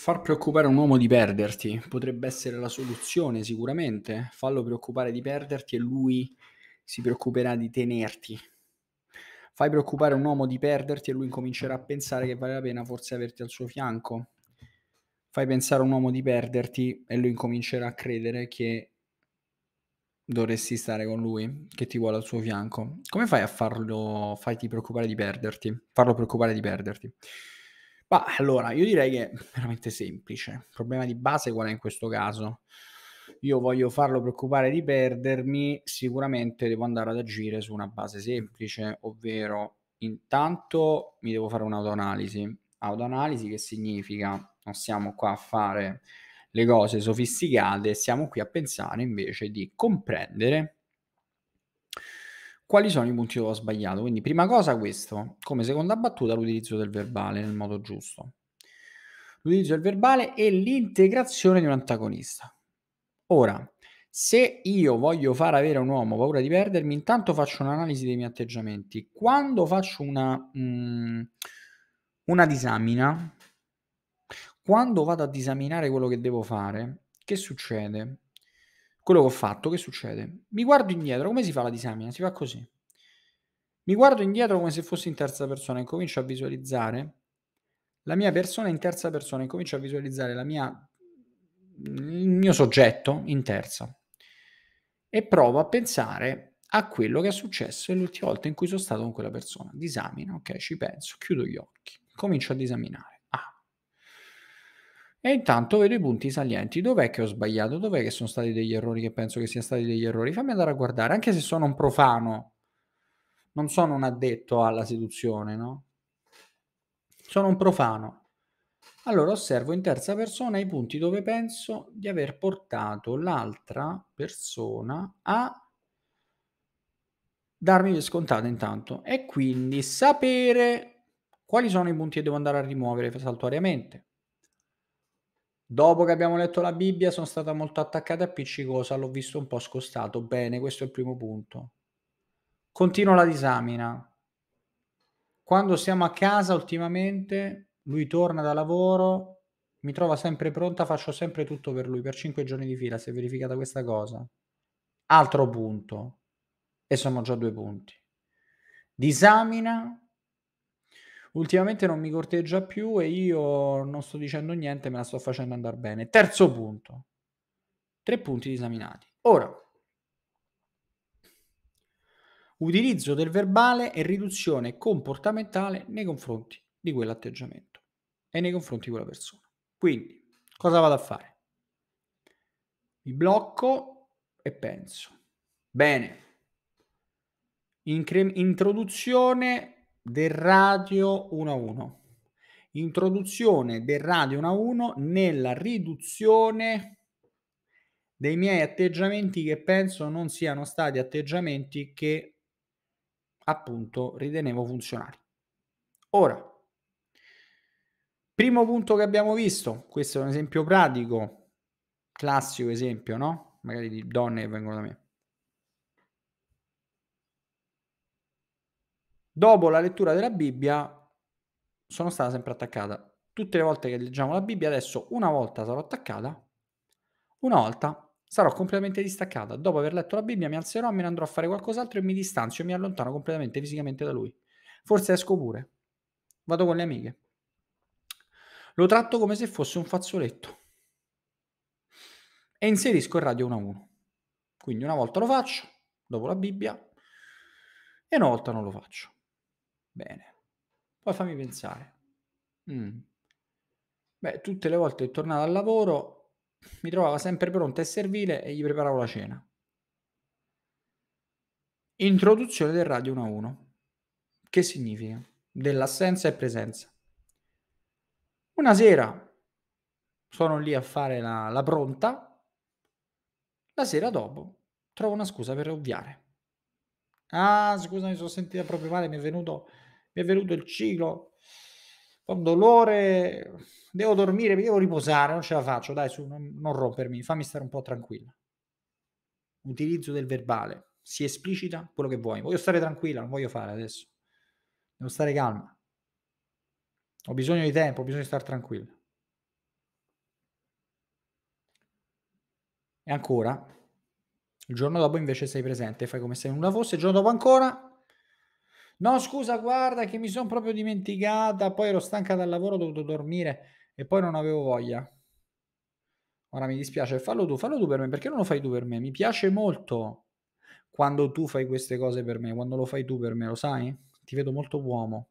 Far preoccupare un uomo di perderti potrebbe essere la soluzione sicuramente. Fallo preoccupare di perderti e lui si preoccuperà di tenerti. Fai preoccupare un uomo di perderti e lui incomincerà a pensare che vale la pena forse averti al suo fianco. Fai pensare a un uomo di perderti e lui incomincerà a credere che dovresti stare con lui, che ti vuole al suo fianco. Come fai a farlo, farti preoccupare di perderti? Farlo preoccupare di perderti. Ma allora, io direi che è veramente semplice. Il problema di base qual è in questo caso? Io voglio farlo preoccupare di perdermi, sicuramente devo andare ad agire su una base semplice, ovvero intanto mi devo fare un'autoanalisi. Autoanalisi che significa non siamo qua a fare le cose sofisticate, siamo qui a pensare invece di comprendere quali sono i punti dove ho sbagliato. Quindi, prima cosa questo, come seconda battuta, l'utilizzo del verbale nel modo giusto. L'utilizzo del verbale e l'integrazione di un antagonista. Ora, se io voglio far avere un uomo paura di perdermi, intanto faccio un'analisi dei miei atteggiamenti. Quando faccio una, mh, mm, una disamina, quando vado a disaminare quello che devo fare, che succede? quello che ho fatto, che succede? Mi guardo indietro, come si fa la disamina? Si fa così. Mi guardo indietro come se fossi in terza persona e comincio a visualizzare la mia persona in terza persona e comincio a visualizzare la mia, il mio soggetto in terza. E provo a pensare a quello che è successo l'ultima volta in cui sono stato con quella persona. Disamina, ok, ci penso, chiudo gli occhi, comincio a disaminare. E intanto vedo i punti salienti. Dov'è che ho sbagliato? Dov'è che sono stati degli errori che penso che siano stati degli errori? Fammi andare a guardare, anche se sono un profano. Non sono un addetto alla seduzione, no? Sono un profano. Allora osservo in terza persona i punti dove penso di aver portato l'altra persona a darmi per scontato intanto e quindi sapere quali sono i punti che devo andare a rimuovere saltuariamente. Dopo che abbiamo letto la Bibbia sono stata molto attaccata e appiccicosa, l'ho visto un po' scostato. Bene, questo è il primo punto. Continua la disamina. Quando siamo a casa ultimamente, lui torna da lavoro, mi trova sempre pronta, faccio sempre tutto per lui per cinque giorni di fila, si è verificata questa cosa. Altro punto. E sono già due punti. Disamina Ultimamente non mi corteggia più e io non sto dicendo niente, me la sto facendo andare bene. Terzo punto. Tre punti disaminati. Ora, utilizzo del verbale e riduzione comportamentale nei confronti di quell'atteggiamento e nei confronti di quella persona. Quindi, cosa vado a fare? Mi blocco e penso. Bene. introduzione del radio 1 a 1. Introduzione del radio 1 a 1 nella riduzione dei miei atteggiamenti che penso non siano stati atteggiamenti che appunto ritenevo funzionali. Ora, primo punto che abbiamo visto, questo è un esempio pratico, classico esempio, no? Magari di donne che vengono da me. dopo la lettura della Bibbia sono stata sempre attaccata. Tutte le volte che leggiamo la Bibbia, adesso una volta sarò attaccata, una volta sarò completamente distaccata. Dopo aver letto la Bibbia mi alzerò, me ne andrò a fare qualcos'altro e mi distanzio, mi allontano completamente fisicamente da lui. Forse esco pure. Vado con le amiche. Lo tratto come se fosse un fazzoletto. E inserisco il radio 1 a 1. Quindi una volta lo faccio, dopo la Bibbia, e una volta non lo faccio. Bene. Poi fammi pensare. Mm. Beh, tutte le volte che tornava al lavoro mi trovava sempre pronta e servile e gli preparavo la cena. Introduzione del radio 1 a 1. Che significa? Dell'assenza e presenza. Una sera sono lì a fare la, la pronta, la sera dopo trovo una scusa per ovviare. Ah, scusa, mi sono sentita proprio male, mi è venuto mi è venuto il ciclo, con dolore, devo dormire, mi devo riposare, non ce la faccio, dai su, non, non rompermi, fammi stare un po' tranquilla. Utilizzo del verbale, si esplicita quello che vuoi, voglio stare tranquilla, non voglio fare adesso, devo stare calma, ho bisogno di tempo, ho bisogno di stare tranquilla. E ancora, il giorno dopo invece sei presente, fai come se nulla fosse, il giorno dopo ancora No, scusa, guarda che mi sono proprio dimenticata, poi ero stanca dal lavoro, ho dovuto dormire e poi non avevo voglia. Ora mi dispiace, fallo tu, fallo tu per me, perché non lo fai tu per me? Mi piace molto quando tu fai queste cose per me, quando lo fai tu per me, lo sai? Ti vedo molto uomo.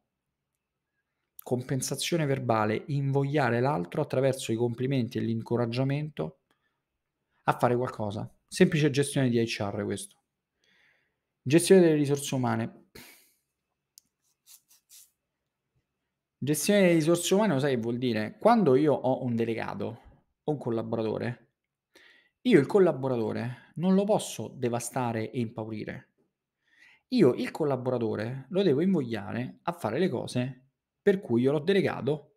Compensazione verbale, invogliare l'altro attraverso i complimenti e l'incoraggiamento a fare qualcosa. Semplice gestione di HR questo. Gestione delle risorse umane Gestione delle risorse umane, lo sai che vuol dire? Quando io ho un delegato o un collaboratore, io il collaboratore non lo posso devastare e impaurire. Io il collaboratore lo devo invogliare a fare le cose per cui io l'ho delegato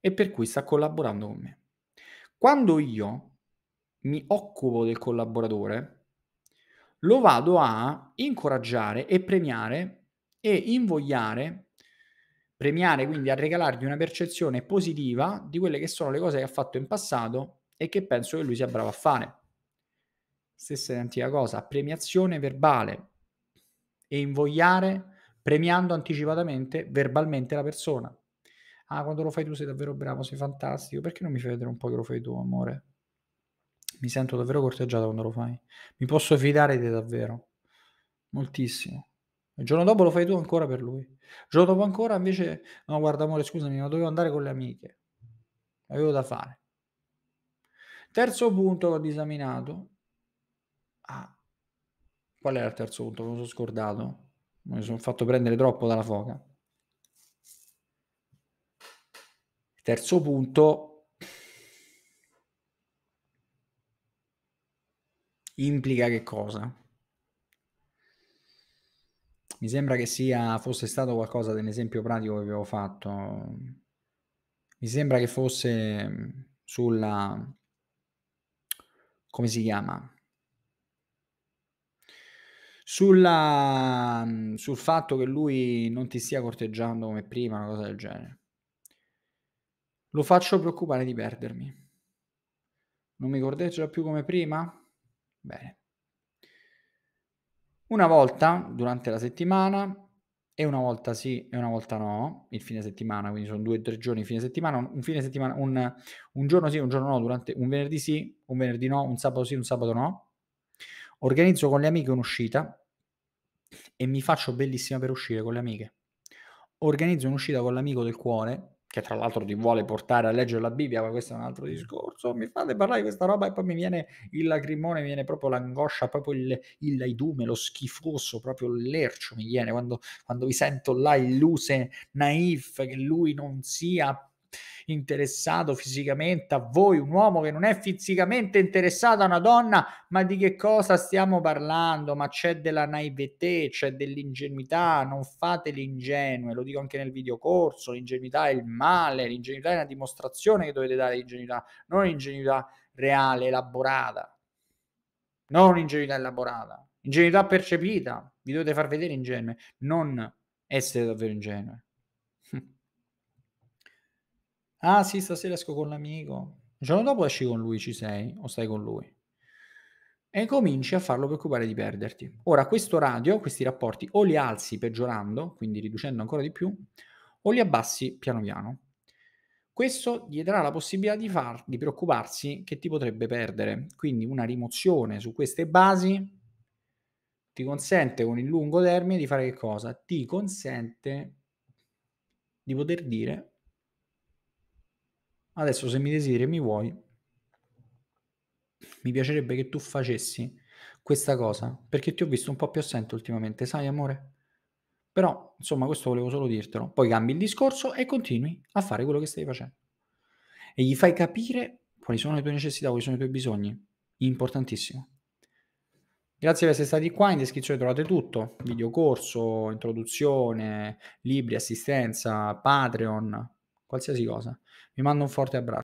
e per cui sta collaborando con me. Quando io mi occupo del collaboratore, lo vado a incoraggiare e premiare e invogliare premiare quindi a regalargli una percezione positiva di quelle che sono le cose che ha fatto in passato e che penso che lui sia bravo a fare. Stessa identica cosa, premiazione verbale e invogliare premiando anticipatamente verbalmente la persona. Ah, quando lo fai tu sei davvero bravo, sei fantastico, perché non mi fai vedere un po' che lo fai tu, amore? Mi sento davvero corteggiato quando lo fai. Mi posso fidare di te davvero. Moltissimo. Il giorno dopo lo fai tu ancora per lui. Il giorno dopo ancora invece, no guarda amore scusami, ma dovevo andare con le amiche. Avevo da fare. Terzo punto che ho disaminato. Ah, qual era il terzo punto? Me lo sono scordato. Mi sono fatto prendere troppo dalla foca. Terzo punto implica che cosa? Mi sembra che sia, fosse stato qualcosa dell'esempio pratico che avevo fatto. Mi sembra che fosse mm, sulla... come si chiama? Sulla, mm, sul fatto che lui non ti stia corteggiando come prima, una cosa del genere. Lo faccio preoccupare di perdermi. Non mi corteggia più come prima? Bene. Una volta durante la settimana e una volta sì e una volta no, il fine settimana, quindi sono due o tre giorni fine settimana, un fine settimana, un, un giorno sì, un giorno no, durante un venerdì sì, un venerdì no, un sabato sì, un sabato no. Organizzo con le amiche un'uscita e mi faccio bellissima per uscire con le amiche. Organizzo un'uscita con l'amico del cuore che tra l'altro ti vuole portare a leggere la Bibbia, ma questo è un altro discorso, mi fate parlare di questa roba e poi mi viene il lacrimone, mi viene proprio l'angoscia, proprio il, il laidume, lo schifoso, proprio il lercio mi viene quando, quando vi sento là illuse, naif, che lui non sia interessato fisicamente a voi, un uomo che non è fisicamente interessato a una donna, ma di che cosa stiamo parlando? Ma c'è della naivete, c'è dell'ingenuità, non fate l'ingenuo, lo dico anche nel video corso, l'ingenuità è il male, l'ingenuità è una dimostrazione che dovete dare l'ingenuità, non l'ingenuità reale, elaborata, non ingenuità elaborata, ingenuità percepita, vi dovete far vedere ingenue, non essere davvero ingenue. Ah sì, stasera esco con l'amico. Il giorno dopo esci con lui, ci sei o stai con lui. E cominci a farlo preoccupare di perderti. Ora, questo radio, questi rapporti, o li alzi peggiorando, quindi riducendo ancora di più, o li abbassi piano piano. Questo gli darà la possibilità di, far, di preoccuparsi che ti potrebbe perdere. Quindi una rimozione su queste basi ti consente con il lungo termine di fare che cosa? Ti consente di poter dire Adesso se mi desideri e mi vuoi, mi piacerebbe che tu facessi questa cosa, perché ti ho visto un po' più assente ultimamente, sai amore? Però, insomma, questo volevo solo dirtelo. Poi cambi il discorso e continui a fare quello che stai facendo. E gli fai capire quali sono le tue necessità, quali sono i tuoi bisogni. Importantissimo. Grazie per essere stati qua, in descrizione trovate tutto, video corso, introduzione, libri, assistenza, Patreon, qualsiasi cosa. Vi mando un forte abbraccio.